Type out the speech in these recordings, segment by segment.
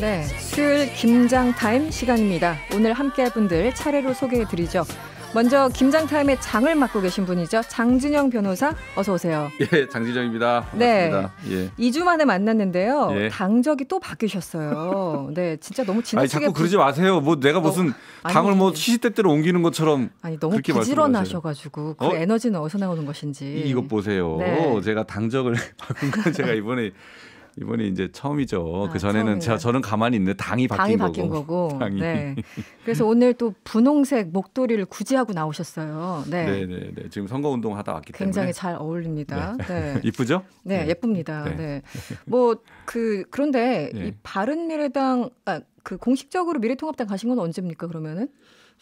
네, 수요일 김장 타임 시간입니다. 오늘 함께할 분들 차례로 소개해드리죠. 먼저 김장 타임의 장을 맡고 계신 분이죠. 장진영 변호사, 어서 오세요. 예, 장진영입니다. 네. 반갑습니다. 네, 예. 2주 만에 만났는데요. 예. 당적이 또 바뀌셨어요. 네, 진짜 너무 지나치게. 아니, 자꾸 부... 그러지 마세요. 뭐 내가 무슨 어, 당을 뭐 네. 시시때때로 옮기는 것처럼. 아니 너무 부지런하셔가지고 그 어? 에너지는 어디서 나오는 것인지. 이것 보세요. 네. 제가 당적을 바꾼 건 제가 이번에 이번에 이제 처음이죠. 아, 그 전에는 제가 저는 가만히 있는데 당이 바뀐, 당이 바뀐 거고. 당이. 네. 그래서 오늘 또 분홍색 목도리를 굳이 하고 나오셨어요. 네. 네. 네, 네, 지금 선거 운동 하다 왔기 굉장히 때문에 굉장히 잘 어울립니다. 네. 네. 이쁘죠? 네, 네, 예쁩니다. 네. 뭐 그 그런데 이 바른 미래당 아, 그 공식적으로 미래통합당 가신 건 언제입니까? 그러면은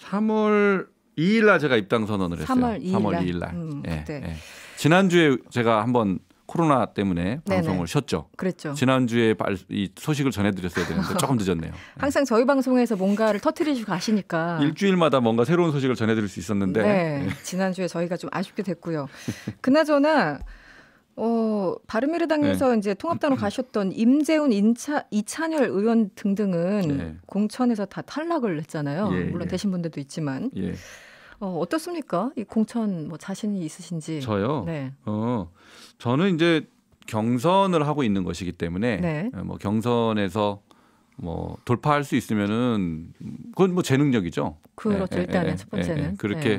3월 2일 날 제가 입당 선언을 했어요. 3월 2일 날. 음, 예, 예. 지난주에 제가 한번 코로나 때문에 방송을 네네. 쉬었죠. 그랬죠. 지난주에 발, 이 소식을 전해드렸어야 되는데 조금 늦었네요. 항상 저희 방송에서 뭔가를 터트리시고 가시니까 일주일마다 뭔가 새로운 소식을 전해드릴 수 있었는데 네. 네. 지난주에 저희가 좀 아쉽게 됐고요. 그나저나 어, 바른미래당에서 네. 이제 통합당으로 가셨던 임재훈, 인차, 이찬열 의원 등등은 네. 공천에서 다 탈락을 했잖아요. 예, 물론 예. 되신 분들도 있지만. 예. 어, 어떻습니까? 이 공천 뭐 자신이 있으신지. 저요. 네. 어, 저는 이제 경선을 하고 있는 것이기 때문에 네. 어, 뭐 경선에서 뭐 돌파할 수 있으면은 그건 뭐재능력이죠 그렇죠. 예, 예 일단은 예, 첫 예, 번째는 예, 그렇게 네.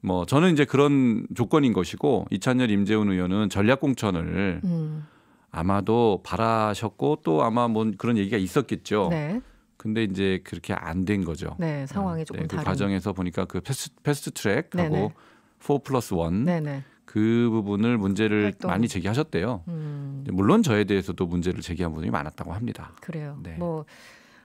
뭐 저는 이제 그런 조건인 것이고 이찬열 임재훈 의원은 전략 공천을 음. 아마도 바라셨고 또 아마 뭐 그런 얘기가 있었겠죠. 네. 근데 이제 그렇게 안 된 거죠. 네, 상황이 네, 조금 네, 그 다른. 과정에서 보니까 그 패스, 패스트 트랙하고 포 플러스 원그 부분을 문제를 활동. 많이 제기하셨대요. 음. 물론 저에 대해서도 문제를 제기한 분이 많았다고 합니다. 그래요. 네. 뭐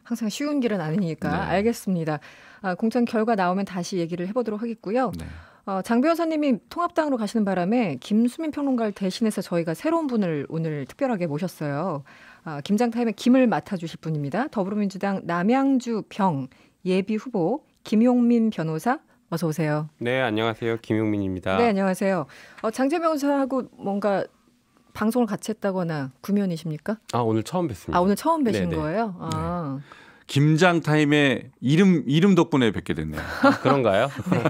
항상 쉬운 길은 아니니까 네. 알겠습니다. 아, 공천 결과 나오면 다시 얘기를 해보도록 하겠고요. 네. 어, 장 변호사님이 통합당으로 가시는 바람에 김수민 평론가를 대신해서 저희가 새로운 분을 오늘 특별하게 모셨어요. 어, 김장타임의 김을 맡아주실 분입니다. 더불어민주당 남양주 병 예비 후보 김용민 변호사 어서 오세요. 네, 안녕하세요. 김용민입니다. 네, 안녕하세요. 어, 장재 변호사하고 뭔가 방송을 같이 했다거나 구면이십니까? 아 오늘 처음 뵙습니다. 아 오늘 처음 뵈신 네, 네. 거예요? 아. 네. 김장 타임의 이름 이름 덕분에 뵙게 됐네요. 아, 그런가요? 네.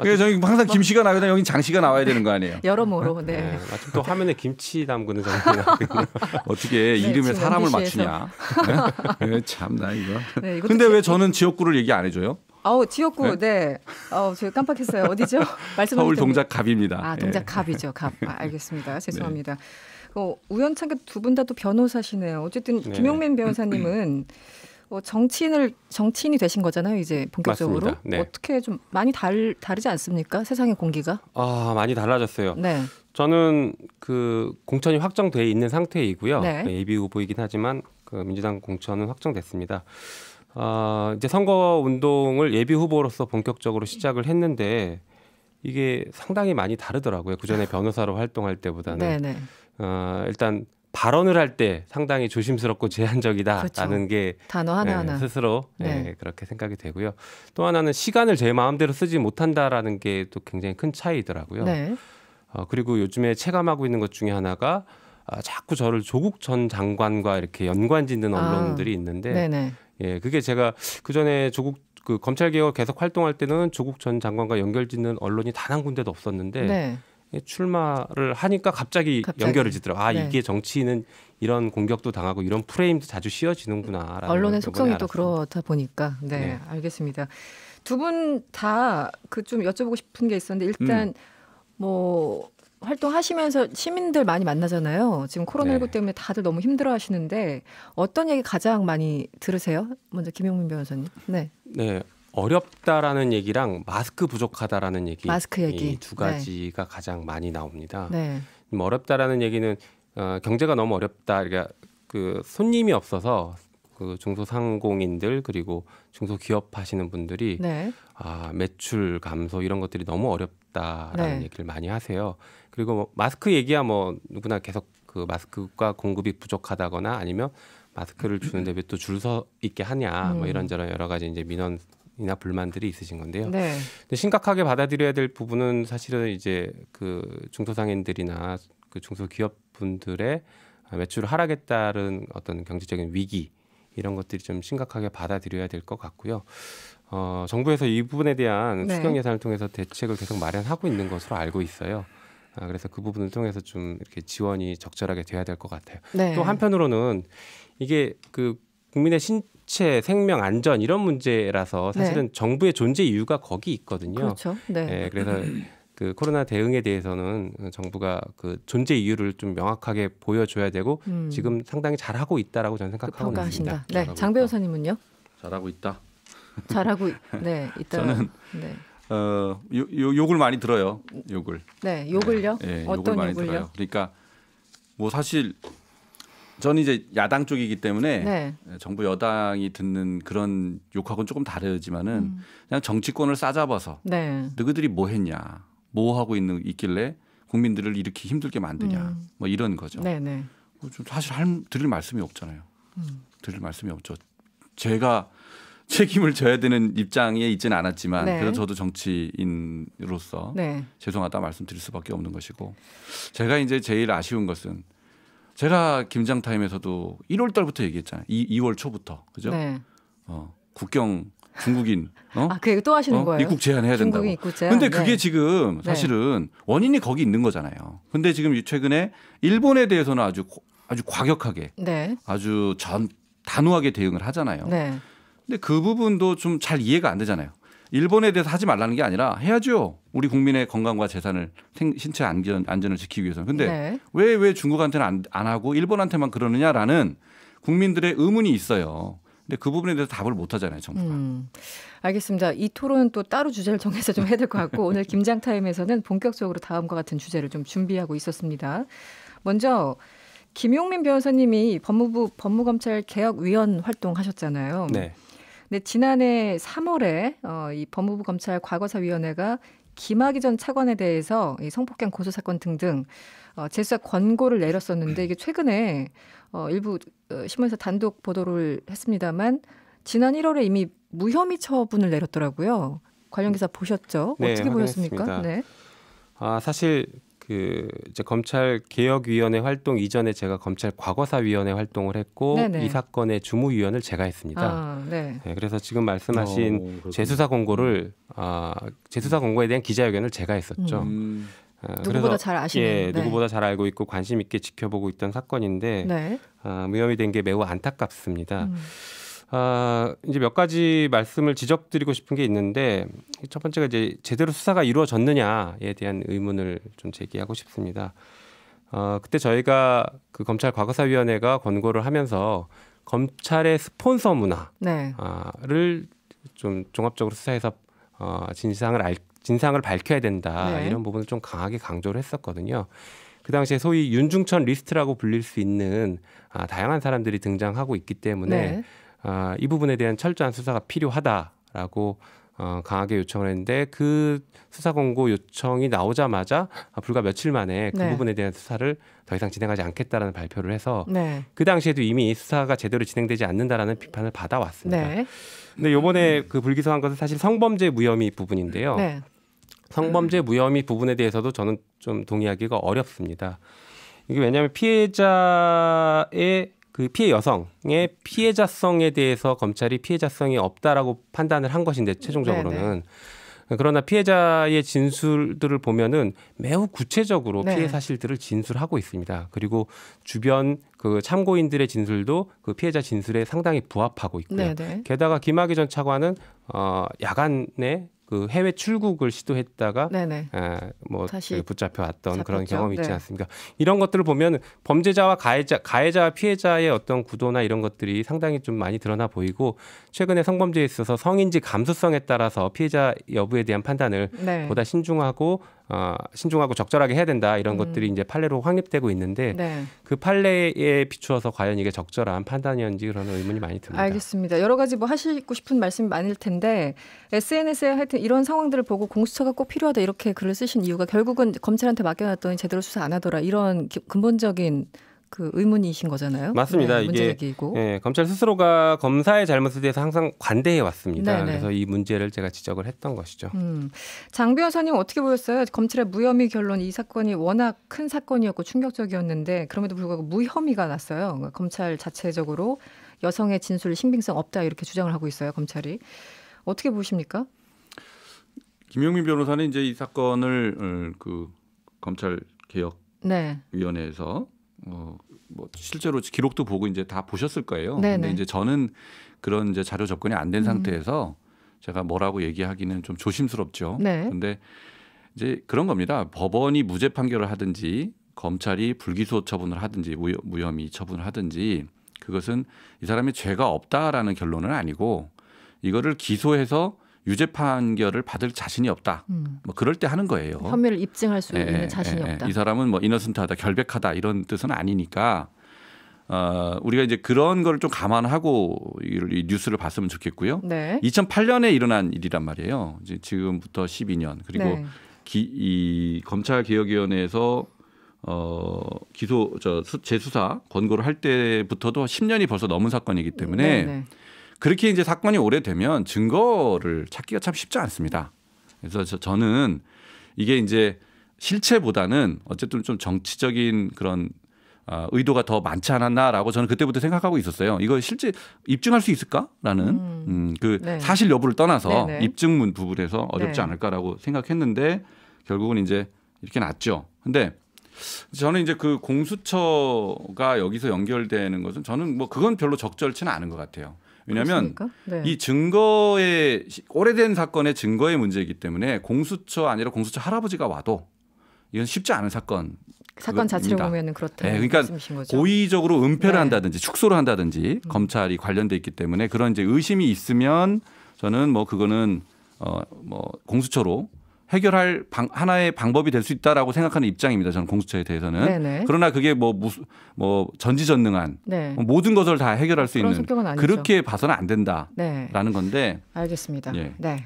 그래서 저희 항상 김씨가 나오다 여기 장씨가 나와야 되는 거 아니에요? 여러모로 네. 네. 네 마침 또 화면에 김치 담그는 장면 어떻게 네, 이름에 사람을 맞추냐? 네? 네, 참나 이거. 네, 근데 왜 저는 지역구를 얘기 안 해줘요? 아우 지역구 네. 네. 아우 저 깜빡했어요. 어디죠? 말씀 서울 동작갑입니다. 아 동작갑이죠. 갑. 아, 알겠습니다. 죄송합니다. 어, 우연찮게 두 분 다 또 변호사시네요. 어쨌든 김용민 변호사님은 뭐 정치인을 정치인이 되신 거잖아요. 이제 본격적으로 네. 어떻게 좀 많이 달, 다르지 않습니까? 세상의 공기가 아 많이 달라졌어요. 네. 저는 그 공천이 확정돼 있는 상태이고요. 네. 네. 예비 후보이긴 하지만 그 민주당 공천은 확정됐습니다. 아 이제 선거 운동을 예비 후보로서 본격적으로 시작을 했는데 이게 상당히 많이 다르더라고요. 그 전에 변호사로 활동할 때보다는 네, 네. 어, 일단 발언을 할 때 상당히 조심스럽고 제한적이다라는 그렇죠. 게 단어 하나 네, 하나 스스로 네. 예, 그렇게 생각이 되고요. 또 하나는 시간을 제 마음대로 쓰지 못한다라는 게 또 굉장히 큰 차이더라고요. 네. 어, 그리고 요즘에 체감하고 있는 것 중에 하나가 아, 자꾸 저를 조국 전 장관과 이렇게 연관짓는 아. 언론들이 아, 있는데 네네. 예 그게 제가 그 전에 조국 그 검찰개혁 계속 활동할 때는 조국 전 장관과 연결짓는 언론이 단 한 군데도 없었는데. 네. 예, 출마를 하니까 갑자기, 갑자기. 연결을 짓더라고. 아 네. 이게 정치인은 이런 공격도 당하고 이런 프레임도 자주 씌워지는구나. 언론의 속성이 또 그렇다 보니까 네, 네. 알겠습니다. 두 분 다 그 좀 여쭤보고 싶은 게 있었는데 일단 음. 뭐 활동하시면서 시민들 많이 만나잖아요. 지금 코로나19 네. 때문에 다들 너무 힘들어 하시는데 어떤 얘기 가장 많이 들으세요? 먼저 김용민 변호사님. 네. 네. 어렵다라는 얘기랑 마스크 부족하다라는 얘기, 마스크 얘기. 두 네. 가지가 네. 가장 많이 나옵니다. 네. 어렵다라는 얘기는 어, 경제가 너무 어렵다. 그러니까 그 손님이 없어서 그 중소상공인들 그리고 중소기업 하시는 분들이 네. 아 매출 감소 이런 것들이 너무 어렵다라는 네. 얘기를 많이 하세요. 그리고 뭐 마스크 얘기야 뭐 누구나 계속 그 마스크가 공급이 부족하다거나 아니면 마스크를 주는데 음. 왜또줄 서 있게 하냐 뭐 음. 이런저런 여러 가지 이제 민원 이나 불만들이 있으신 건데요. 네. 근데 심각하게 받아들여야 될 부분은 사실은 이제 그 중소상인들이나 그 중소기업 분들의 매출 하락에 따른 어떤 경제적인 위기 이런 것들이 좀 심각하게 받아들여야 될 것 같고요. 어, 정부에서 이 부분에 대한 네. 추경 예산을 통해서 대책을 계속 마련하고 있는 것으로 알고 있어요. 아, 그래서 그 부분을 통해서 좀 이렇게 지원이 적절하게 돼야 될 것 같아요. 네. 또 한편으로는 이게 그 국민의 신, 생체, 생명 안전 이런 문제라서 네. 사실은 네. 정부의 존재 이유가 거기 있거든요. 그렇죠. 네. 네 그래서 그 코로나 대응에 대해서는 정부가 그 존재 이유를 좀 명확하게 보여줘야 되고 음. 지금 상당히 잘하고 있다라고 저는 그 생각하고 그 있습니다. 네, 장 변호사님은요? 잘하고 있다. 잘하고 네 있다. 저는 네. 어, 요, 욕을 많이 들어요. 욕을. 네, 욕을요. 네, 네, 어떤 욕을 많이 욕을요? 들어요. 그러니까 뭐 사실 저는 이제 야당 쪽이기 때문에 네. 정부 여당이 듣는 그런 욕하고는 조금 다르지만은 음. 그냥 정치권을 싸잡아서 네. 너희들이 뭐 했냐, 뭐 하고 있는 있길래 국민들을 이렇게 힘들게 만드냐, 음. 뭐 이런 거죠. 네네. 네. 뭐 사실 할, 드릴 말씀이 없잖아요. 음. 드릴 말씀이 없죠. 제가 책임을 져야 되는 입장에 있지는 않았지만 네. 그래서 저도 정치인으로서 네. 죄송하다 말씀드릴 수밖에 없는 것이고 제가 이제 제일 아쉬운 것은 제가 김장 타임에서도 1월 달부터 얘기했잖아요. 2, 2월 초부터 그죠? 네. 어, 국경 중국인 어? 아, 그얘또 하시는 어? 거예요? 입국 제한해야 된다고. 입국 제한? 근데 그게 네. 지금 네. 사실은 원인이 거기 있는 거잖아요. 근데 지금 최근에 일본에 대해서는 아주 아주 과격하게 네. 아주 전 단호하게 대응을 하잖아요. 네. 근데 그 부분도 좀 잘 이해가 안 되잖아요. 일본에 대해서 하지 말라는 게 아니라 해야죠. 우리 국민의 건강과 재산을 신체 안전 안전을 지키기 위해서는. 근데 왜왜 네. 왜 중국한테는 안, 안 하고 일본한테만 그러느냐라는 국민들의 의문이 있어요. 근데 그 부분에 대해서 답을 못 하잖아요, 정부가. 음, 알겠습니다. 이 토론은 또 따로 주제를 정해서 좀 해야 될 것 같고 오늘 김장 타임에서는 본격적으로 다음과 같은 주제를 좀 준비하고 있었습니다. 먼저 김용민 변호사님이 법무부 법무검찰 개혁위원 활동하셨잖아요. 네. 네, 지난해 3월에 어, 이 법무부 검찰 과거사위원회가 김학의 전 차관에 대해서 이 성폭행 고소 사건 등등 어, 재수사 권고를 내렸었는데 이게 최근에 어, 일부 어, 신문에서 단독 보도를 했습니다만 지난 1월에 이미 무혐의 처분을 내렸더라고요. 관련 기사 보셨죠? 네, 어떻게 보셨습니까? 네. 아 사실 그 이제 검찰 개혁위원회 활동 이전에 제가 검찰 과거사위원회 활동을 했고 네네. 이 사건의 주무위원을 제가 했습니다. 아, 네. 네, 그래서 지금 말씀하신 어, 재수사 공고를 아, 재수사 공고에 대한 기자회견을 제가 했었죠. 음. 아, 누구보다 잘 아시는 예, 네. 누구보다 잘 알고 있고 관심 있게 지켜보고 있던 사건인데 네. 아, 무혐의 된 게 매우 안타깝습니다. 음. 아, 이제 몇 가지 말씀을 지적드리고 싶은 게 있는데 첫 번째가 이제 제대로 수사가 이루어졌느냐에 대한 의문을 좀 제기하고 싶습니다. 어, 그때 저희가 그 검찰 과거사위원회가 권고를 하면서 검찰의 스폰서 문화를 네. 아, 좀 종합적으로 수사해서 어, 진상을 알, 진상을 밝혀야 된다 네. 이런 부분을 좀 강하게 강조를 했었거든요. 그 당시에 소위 윤중천 리스트라고 불릴 수 있는 아, 다양한 사람들이 등장하고 있기 때문에 네. 아, 이 부분에 대한 철저한 수사가 필요하다라고 어, 강하게 요청을 했는데 그 수사 공고 요청이 나오자마자 아, 불과 며칠 만에 그 네. 부분에 대한 수사를 더 이상 진행하지 않겠다라는 발표를 해서 네. 그 당시에도 이미 수사가 제대로 진행되지 않는다라는 비판을 받아왔습니다. 네. 근데 요번에 그 불기소한 것은 사실 성범죄 무혐의 부분인데요. 네. 성범죄 무혐의 부분에 대해서도 저는 좀 동의하기가 어렵습니다. 이게 왜냐하면 피해자의 그 피해 여성의 피해자성에 대해서 검찰이 피해자성이 없다라고 판단을 한 것인데 최종적으로는 네네. 네. 그러나 피해자의 진술들을 보면은 매우 구체적으로 네. 피해 사실들을 진술하고 있습니다. 그리고 주변 그 참고인들의 진술도 그 피해자 진술에 상당히 부합하고 있고요. 네네. 네. 게다가 김학의 전 차관은 어 야간에 그 해외 출국을 시도했다가 네네. 아, 뭐 다시 그 붙잡혀 왔던 잡혔죠. 그런 경험이 있지 네. 않습니까? 이런 것들을 보면 범죄자와 가해자, 가해자와 피해자의 어떤 구도나 이런 것들이 상당히 좀 많이 드러나 보이고 최근에 성범죄에 있어서 성인지 감수성에 따라서 피해자 여부에 대한 판단을 네. 보다 신중하고 어, 신중하고 적절하게 해야 된다 이런 음. 것들이 이제 판례로 확립되고 있는데 네. 그 판례에 비추어서 과연 이게 적절한 판단이었는지 그런 의문이 많이 듭니다. 알겠습니다. 여러 가지 뭐 하시고 싶은 말씀이 많을 텐데 SNS에 하여튼 이런 상황들을 보고 공수처가 꼭 필요하다 이렇게 글을 쓰신 이유가 결국은 검찰한테 맡겨놨더니 제대로 수사 안 하더라 이런 기, 근본적인 그 의문이신 거잖아요. 맞습니다. 네, 이게 네, 검찰 스스로가 검사의 잘못에 대해서 항상 관대해 왔습니다. 네네. 네. 그래서 이 문제를 제가 지적을 했던 것이죠. 음. 장 변호사님 어떻게 보셨어요? 검찰의 무혐의 결론 이 사건이 워낙 큰 사건이었고 충격적이었는데 그럼에도 불구하고 무혐의가 났어요. 그러니까 검찰 자체적으로 여성의 진술 신빙성 없다 이렇게 주장을 하고 있어요. 검찰이 어떻게 보십니까? 김용민 변호사는 이제 이 사건을 어, 그 검찰 개혁 네. 위원회에서 어, 뭐 실제로 기록도 보고 이제 다 보셨을 거예요. 네네. 근데 이제 저는 그런 이제 자료 접근이 안된 음. 상태에서 음. 제가 뭐라고 얘기하기는 좀 조심스럽죠. 네. 근데 이제 그런 겁니다. 법원이 무죄 판결을 하든지 검찰이 불기소 처분을 하든지 무혐, 의 처분을 하든지 그것은 이 사람이 죄가 없다라는 결론은 아니고 이거를 기소해서 유죄 판결을 받을 자신이 없다. 음. 뭐 그럴 때 하는 거예요. 혐의를 입증할 수 예, 있는 예, 자신이 예, 예, 없다. 이 사람은 뭐 이너센트하다, 결백하다 이런 뜻은 아니니까 어, 우리가 이제 그런 걸 좀 감안하고 이, 뉴스를 봤으면 좋겠고요. 네. 2008년에 일어난 일이란 말이에요. 이제 지금부터 12년 그리고 네. 기, 이 검찰개혁위원회에서 어, 기소 저 재수사 권고를 할 때부터도 10년이 벌써 넘은 사건이기 때문에. 네, 네, 네. 그렇게 이제 사건이 오래되면 증거를 찾기가 참 쉽지 않습니다. 그래서 저는 이게 이제 실체보다는 어쨌든 좀 정치적인 그런 아, 의도가 더 많지 않았나라고 저는 그때부터 생각하고 있었어요. 이거 실제 입증할 수 있을까라는 음, 음그 네. 사실 여부를 떠나서 네네. 네. 입증문 부분에서 어렵지 네. 않을까라고 생각했는데 결국은 이제 이렇게 났죠. 근데 저는 이제 그 공수처가 여기서 연결되는 것은 저는 뭐 그건 별로 적절치는 않은 것 같아요. 왜냐하면 네. 이 증거의 오래된 사건의 증거의 문제이기 때문에 공수처 아니라 공수처 할아버지가 와도 이건 쉽지 않은 사건. 사건 자체를 보면 그렇다. 네, 그러니까 고의적으로 은폐를 네. 한다든지 축소를 한다든지 음. 검찰이 관련돼 있기 때문에 그런 이제 의심이 있으면 저는 뭐 그거는 어 뭐 공수처로 해결할 방, 하나의 방법이 될 수 있다라고 생각하는 입장입니다. 저는 공수처에 대해서는. 네네. 그러나 그게 뭐, 무수, 뭐 전지전능한 네. 뭐 모든 것을 다 해결할 수 있는 그렇게 봐서는 안 된다라는 네. 건데. 알겠습니다. 예. 네.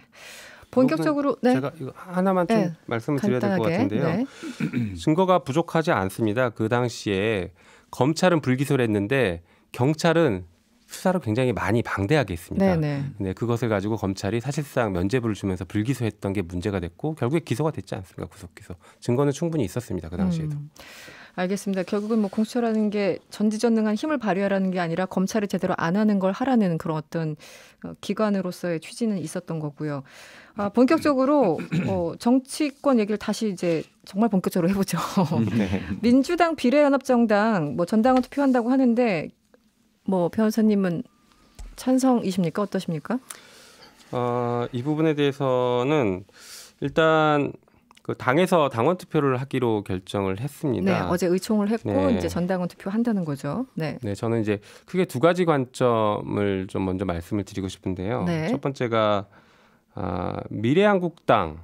본격적으로 뭐 네. 제가 이거 하나만 좀 네. 말씀을 드려야 될 것 같은데요. 네. 증거가 부족하지 않습니다. 그 당시에 검찰은 불기소를 했는데 경찰은 수사를 굉장히 많이 방대하게 했습니다네 네. 네, 그것을 가지고 검찰이 사실상 면죄부를 주면서 불기소했던 게 문제가 됐고 결국에 기소가 됐지 않습니까? 구속 기소. 증거는 충분히 있었습니다. 그 당시에도. 음. 알겠습니다. 결국은 뭐 공수처라는 게 전지전능한 힘을 발휘하라는 게 아니라 검찰이 제대로 안 하는 걸 하라는 그런 어떤 어, 기관으로서의 취지는 있었던 거고요. 아, 본격적으로 어, 정치권 얘기를 다시 이제 정말 본격적으로 해보죠. 네. 민주당 비례연합정당 뭐 전당원 투표한다고 하는데 뭐 변호사님은 찬성이십니까? 어떠십니까? 어, 이 부분에 대해서는 일단 그 당에서 당원 투표를 하기로 결정을 했습니다. 네, 어제 의총을 했고 네. 이제 전당원 투표 한다는 거죠. 네. 네, 저는 이제 크게 두 가지 관점을 좀 먼저 말씀을 드리고 싶은데요. 네. 첫 번째가 아, 미래한국당이라는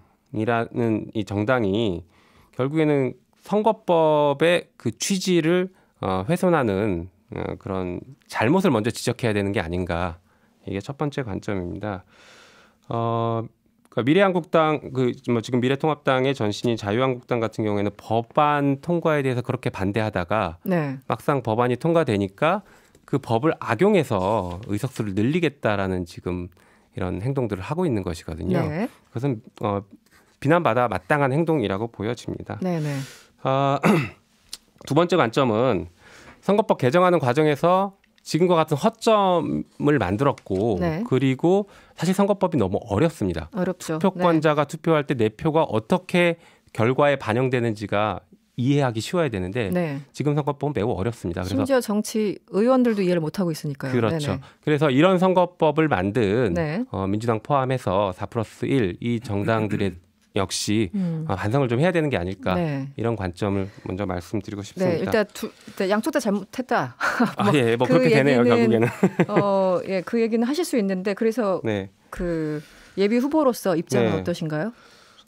이 정당이 결국에는 선거법의 그 취지를 어, 훼손하는 어, 그런 잘못을 먼저 지적해야 되는 게 아닌가 이게 첫 번째 관점입니다. 어, 그러니까 미래한국당 그 뭐 지금 미래통합당의 전신인 자유한국당 같은 경우에는 법안 통과에 대해서 그렇게 반대하다가 네. 막상 법안이 통과되니까 그 법을 악용해서 의석수를 늘리겠다라는 지금 이런 행동들을 하고 있는 것이거든요. 네. 그것은 어, 비난받아 마땅한 행동이라고 보여집니다. 네, 네. 어, 두 번째 관점은 선거법 개정하는 과정에서 지금과 같은 허점을 만들었고 네. 그리고 사실 선거법이 너무 어렵습니다. 어렵죠. 투표권자가 네. 투표할 때 내 표가 어떻게 결과에 반영되는지가 이해하기 쉬워야 되는데 네. 지금 선거법은 매우 어렵습니다. 그래서 심지어 정치 의원들도 이해를 못 하고 있으니까요. 그렇죠. 네네. 그래서 이런 선거법을 만든 네. 어, 민주당 포함해서 4 플러스 1이 정당들의 역시 음. 어, 반성을 좀 해야 되는 게 아닐까 네. 이런 관점을 먼저 말씀드리고 네, 싶습니다. 네, 일단, 두, 일 양쪽 다 잘못했다. 아, 뭐, 아, 예, 뭐그 그렇게 얘기는, 되네요 결국에는. 어, 예, 그 얘기는 하실 수 있는데 그래서 네. 그 예비 후보로서 입장은 네. 어떠신가요?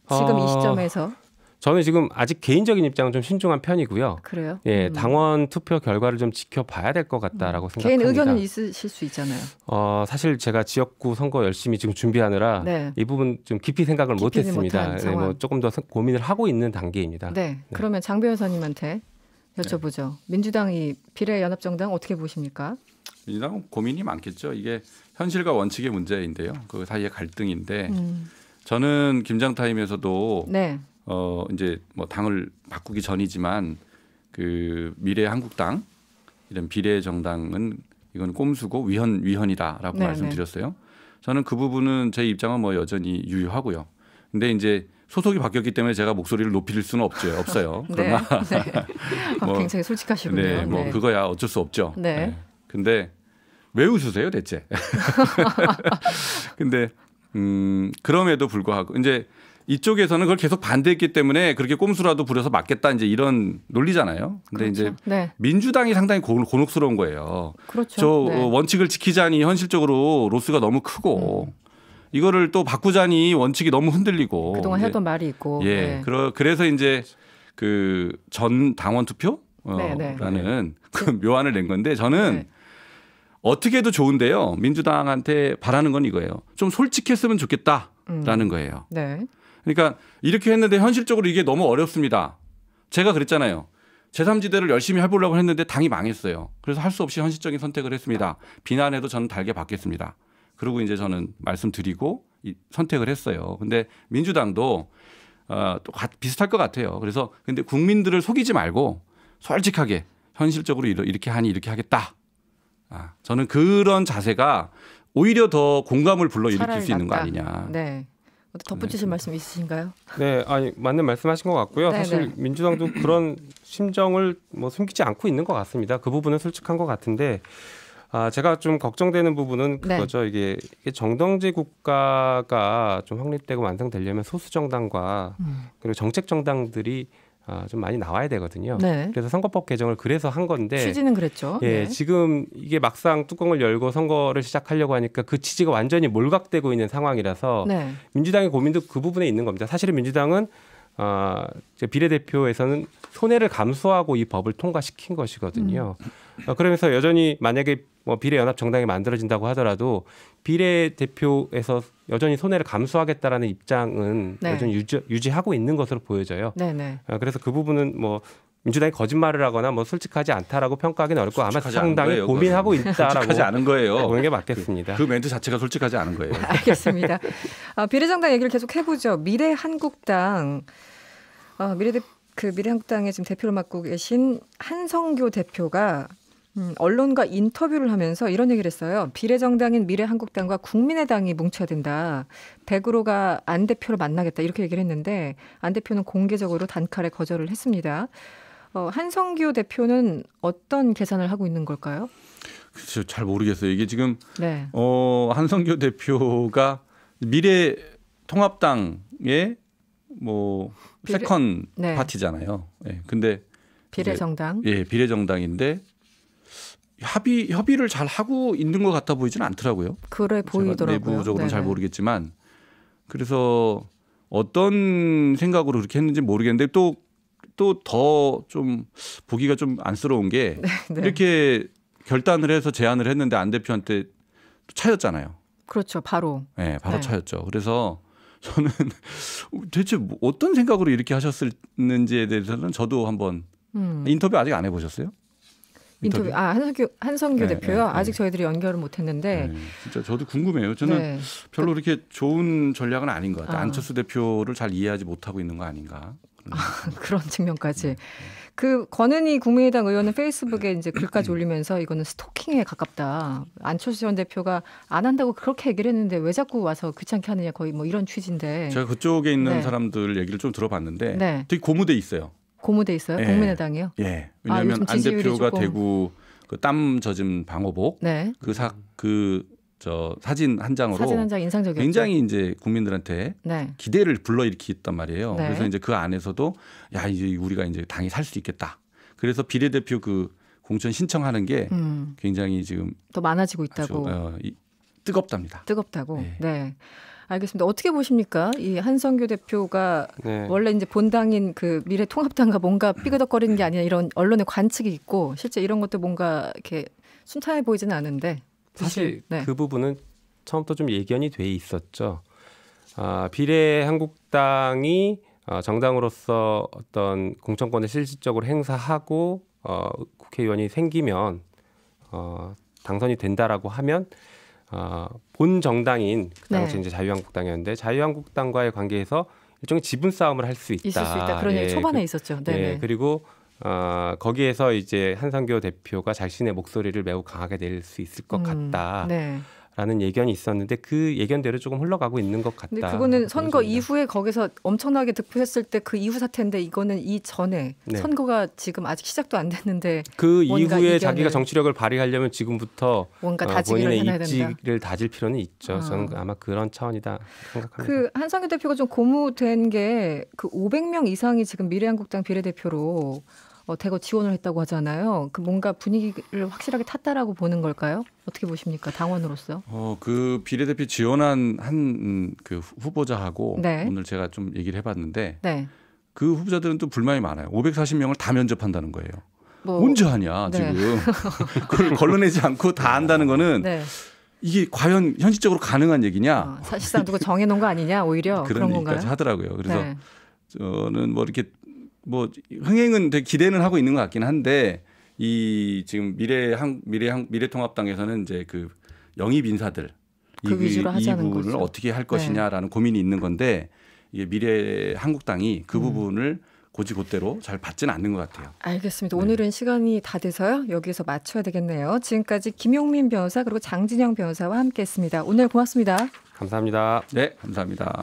어, 지금 어... 이 시점에서 저는 지금 아직 개인적인 입장은 좀 신중한 편이고요. 그래요? 예, 음. 당원 투표 결과를 좀 지켜봐야 될 것 같다라고 음. 생각합니다. 개인 의견은 있으실 수 있잖아요. 어, 사실 제가 지역구 선거 열심히 지금 준비하느라 네. 이 부분 좀 깊이 생각을 못 했습니다. 네, 예, 뭐 조금 더 고민을 하고 있는 단계입니다. 네. 네. 그러면 장 변호사님한테 여쭤보죠. 네. 민주당이 비례연합정당 어떻게 보십니까? 민주당은 고민이 많겠죠. 이게 현실과 원칙의 문제인데요. 그 사이의 갈등인데 음. 저는 김장 타임에서도 네. 어 이제 뭐 당을 바꾸기 전이지만 그 미래 한국당 이런 비례 정당은 이건 꼼수고 위헌 위헌이다라고 네네. 말씀드렸어요. 저는 그 부분은 제 입장은 뭐 여전히 유효하고요. 근데 이제 소속이 바뀌었기 때문에 제가 목소리를 높일 수는 없죠. 없어요. 네, 그러나 네, 네. 뭐, 굉장히 솔직하시군요. 네, 뭐 네. 그거야 어쩔 수 없죠. 네. 네. 근데 왜 웃으세요, 대체? 근데 음 그럼에도 불구하고 이제 이쪽에서는 그걸 계속 반대했기 때문에 그렇게 꼼수라도 부려서 맞겠다 이제 이런 논리잖아요. 근데 그렇죠. 이제 네. 민주당이 상당히 고, 곤혹스러운 거예요. 그렇죠. 저 네. 어, 원칙을 지키자니 현실적으로 로스가 너무 크고 음. 이거를 또 바꾸자니 원칙이 너무 흔들리고 그동안 해도 말이 있고 예. 네. 그러, 그래서 이제 그 전 당원 투표 어, 네, 네. 라는 네. 그 묘안을 낸 건데 저는 어떻게 해도 좋은데요. 민주당한테 바라는 건 이거예요. 좀 솔직했으면 좋겠다라는 음. 거예요. 네. 그러니까 이렇게 했는데 현실적으로 이게 너무 어렵습니다. 제가 그랬잖아요. 제3지대를 열심히 해보려고 했는데 당이 망했어요. 그래서 할 수 없이 현실적인 선택을 했습니다. 비난에도 저는 달게 받겠습니다. 그리고 이제 저는 말씀드리고 선택을 했어요. 근데 민주당도 어, 비슷할 것 같아요. 그래서 근데 국민들을 속이지 말고 솔직하게 현실적으로 이렇게 하니 이렇게 하겠다. 아, 저는 그런 자세가 오히려 더 공감을 불러 일으킬 수 있는 거 아니냐. 네. 덧붙이실 네. 말씀 있으신가요? 네, 아니 맞는 말씀하신 것 같고요. 네네. 사실 네. 민주당도 그런 심정을 뭐 숨기지 않고 있는 것 같습니다. 그 부분은 솔직한 것 같은데 아, 제가 좀 걱정되는 부분은 네. 그거죠. 네. 이게, 이게 정당제 국가가 좀 확립되고 완성되려면 소수 정당과 음. 그리고 정책 정당들이 어, 좀 많이 나와야 되거든요. 네. 그래서 선거법 개정을 그래서 한 건데 취지는 그랬죠. 예, 네. 지금 이게 막상 뚜껑을 열고 선거를 시작하려고 하니까 그 취지가 완전히 몰각되고 있는 상황이라서 네. 민주당의 고민도 그 부분에 있는 겁니다. 사실은 민주당은 어, 비례대표에서는 손해를 감수하고 이 법을 통과시킨 것이거든요. 음. 어, 그러면서 여전히 만약에 뭐 비례연합 정당이 만들어진다고 하더라도 비례 대표에서 여전히 손해를 감수하겠다라는 입장은 네. 여전히 유지, 하고 있는 것으로 보여져요. 네네. 네. 아, 그래서 그 부분은 뭐 민주당이 거짓말을 하거나 뭐 솔직하지 않다라고 평가하기는 어렵고 아마 상당히 거예요, 고민하고 있다라고 솔직하지 않은 거예요. 보는 게 맞겠습니다. 그, 그, 멘트 자체가 솔직하지 않은 거예요. 알겠습니다. 아, 비례정당 얘기를 계속 해보죠. 미래한국당 아, 어, 미래 대그 미래한국당의 지금 대표를 맡고 계신 한성교 대표가 음, 언론과 인터뷰를 하면서 이런 얘기를 했어요. 비례정당인 미래한국당과 국민의당이 뭉쳐야 된다. 백으로가 안 대표를 만나겠다 이렇게 얘기를 했는데 안 대표는 공개적으로 단칼에 거절을 했습니다. 어, 한성규 대표는 어떤 계산을 하고 있는 걸까요? 글쎄요, 잘 모르겠어요. 이게 지금 네. 어, 한성규 대표가 미래 통합당의 뭐 비례, 세컨 네. 파티잖아요. 예. 근데 비례정당. 이제, 예, 비례정당인데 합의 협의를 잘 하고 있는 것 같아 보이지는 않더라고요. 그래 보이더라고요. 내부적으로는 네네. 잘 모르겠지만 그래서 어떤 생각으로 그렇게 했는지 모르겠는데 또 또 더 좀 보기가 좀 안쓰러운 게 네네. 네. 이렇게 결단을 해서 제안을 했는데 안 대표한테 차였잖아요. 그렇죠, 바로. 네, 바로 네. 차였죠. 그래서 저는 대체 뭐 어떤 생각으로 이렇게 하셨는지에 대해서는 저도 한번 음. 인터뷰 아직 안 해보셨어요? 인터뷰. 아 한성규 한성규 네, 대표요. 네, 네. 아직 저희들이 연결을 못했는데. 네, 진짜 저도 궁금해요. 저는 네. 별로 그렇게 좋은 전략은 아닌 것 같아요. 아. 안철수 대표를 잘 이해하지 못하고 있는 거 아닌가. 그런, 아, 그런 측면까지. 네, 그 권은희 국민의당 의원은 페이스북에 이제 글까지 음. 올리면서 이거는 스토킹에 가깝다. 안철수 전 대표가 안 한다고 그렇게 얘기를 했는데 왜 자꾸 와서 귀찮게 하느냐 거의 뭐 이런 취지인데. 제가 그쪽에 있는 사람들 얘기를 좀 들어봤는데 되게 고무돼 있어요. 고무돼 있어요? 예. 국민의당이요? 예. 아, 왜냐하면 아, 안 대표가 조금... 대구 그땀 젖은 방호복 네. 그사그 그 저 사진 한 장으로 사진 한 장인상적이죠 굉장히 이제 국민들한테 네. 기대를 불러일으키겠단 말이에요. 네. 그래서 이제 그 안에서도 야 이제 우리가 이제 당이 살 수 있겠다. 그래서 비례대표 그 공천 신청하는 게 음. 굉장히 지금 더 많아지고 있다고 아주, 어, 이, 뜨겁답니다. 뜨겁다고. 예. 네. 네. 알겠습니다. 어떻게 보십니까? 이 한성규 대표가 네. 원래 이제 본당인 그 미래통합당과 뭔가 삐그덕거리는 게아니냐 이런 언론의 관측이 있고 실제 이런 것도 뭔가 이렇게 순탄해 보이지는 않은데 사실, 사실 네. 그 부분은 처음부터 좀 예견이 돼 있었죠. 아, 비례 한국당이 어, 정당으로서 어떤 공천권을 실질적으로 행사하고 어, 국회의원이 생기면 어, 당선이 된다라고 하면 어, 본 정당인 그 네. 당시 네. 이제 자유한국당이었는데 자유한국당과의 관계에서 일종의 지분 싸움을 할 수 있다. 있을 수 있다. 그런 예, 얘기 초반에 그, 있었죠. 예, 네네. 예, 그리고 어, 거기에서 이제 한상교 대표가 자신의 목소리를 매우 강하게 낼 수 있을 것 음, 같다. 네. 라는 예견이 있었는데 그 예견대로 조금 흘러가고 있는 것 같다. 그거는 선거 이후에 거기서 엄청나게 득표했을 때 그 이후 사태인데 이거는 이전에 네. 선거가 지금 아직 시작도 안 됐는데 그 이후에 자기가 정치력을 발휘하려면 지금부터 뭔가 다지기를 어, 본인의 입지를 다질 필요는 있죠. 아. 저는 아마 그런 차원이다 생각합니다. 그 한상규 대표가 좀 고무된 게 그 500명 이상이 지금 미래한국당 비례대표로 어, 대거 지원을 했다고 하잖아요. 그 뭔가 분위기를 확실하게 탔다라고 보는 걸까요? 어떻게 보십니까, 당원으로서? 어, 그 비례대표 지원한 한그 음, 후보자하고 네. 오늘 제가 좀 얘기를 해봤는데 네. 그 후보자들은 또 불만이 많아요. 540명을 다 면접한다는 거예요. 뭐... 언제 하냐 네. 지금 그걸 걸러내지 않고 다 한다는 거는 네. 이게 과연 현실적으로 가능한 얘기냐? 아, 사실상 누가 정해놓은 거 아니냐 오히려 그런, 그런 건가요? 하더라고요. 그래서 네. 저는 뭐 이렇게 뭐 흥행은 되게 기대는 하고 있는 것 같긴 한데 이 지금 미래 한 미래 한 미래통합당에서는 이제 그 영입 인사들 그, 그 위주로 이, 이 부분을 거죠. 어떻게 할 네. 것이냐라는 네. 고민이 있는 건데 이게 미래 한국당이 그 음. 부분을 고지고대로 잘 받지는 않는 것 같아요. 알겠습니다. 네. 오늘은 시간이 다 돼서요. 여기서 맞춰야 되겠네요. 지금까지 김용민 변호사 그리고 장진영 변호사와 함께했습니다. 오늘 고맙습니다. 감사합니다. 네, 감사합니다.